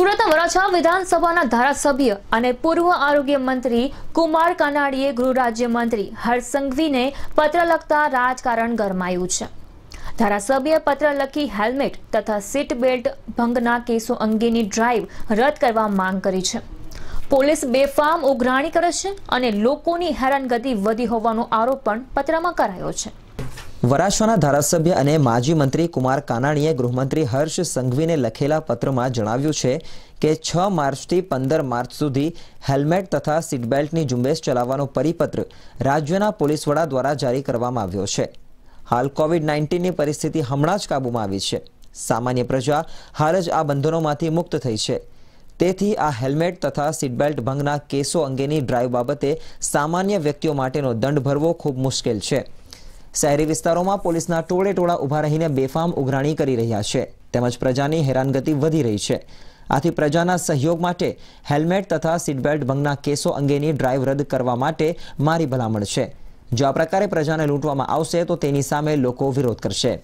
સુરત વરાછા વિધાનસભાના ધારાસભ્ય અને પૂર્વ આરોગ્ય મંત્રી કુમાર કનાડીએ ગૃહ રાજ્ય મંત્રી હરસંઘવીને પત્ર લખતા રાજકારણ ગરમાયું છે ધારાસભ્ય પત્ર લખી હેલ્મેટ તથા સીટ બેલ્ટ ભંગના કેસો અંગેની ડ્રાઈવ રદ કરવા માંગ કરી છે પોલીસ બેફામ ઉઘરાણી કરે છે અને લોકોની હેરાનગતિ વધી હોવાનો આરોપ પણ પત્રમાં કરાયો છે વરાછાના ધારાસભ્ય અને માજી મંત્રી કુમાર કાનાણીએ ગૃહમંત્રી હર્ષ સંઘવીને લખેલા પત્રમાં જણાવ્યું છે કે છ માર્ચથી પંદર માર્ચ સુધી હેલ્મેટ તથા સીટબેલ્ટની ઝુંબેશ ચલાવવાનો પરિપત્ર રાજ્યના પોલીસ વડા દ્વારા જારી કરવામાં આવ્યો છે હાલ કોવિડ નાઇન્ટીનની પરિસ્થિતિ હમણાં જ કાબૂમાં આવી છે સામાન્ય પ્રજા હાલ જ આ બંધનોમાંથી મુક્ત થઈ છે તેથી આ હેલ્મેટ તથા સીટબેલ્ટ ભંગના કેસો અંગેની ડ્રાઈવ બાબતે સામાન્ય વ્યક્તિઓ માટેનો દંડ ભરવો ખૂબ મુશ્કેલ છે શહેરી વિસ્તારોમાં પોલીસના ટોળે ટોળા ઊભા રહીને બેફામ ઉઘરાણી કરી રહ્યા છે તેમજ પ્રજાની હેરાનગતિ વધી રહી છે આથી પ્રજાના સહયોગ માટે હેલ્મેટ તથા સીટબેલ્ટ ભંગના કેસો અંગેની ડ્રાઈવ રદ કરવા માટે મારી ભલામણ છે જો આ પ્રકારે પ્રજાને લૂંટવામાં આવશે તો તેની સામે લોકો વિરોધ કરશે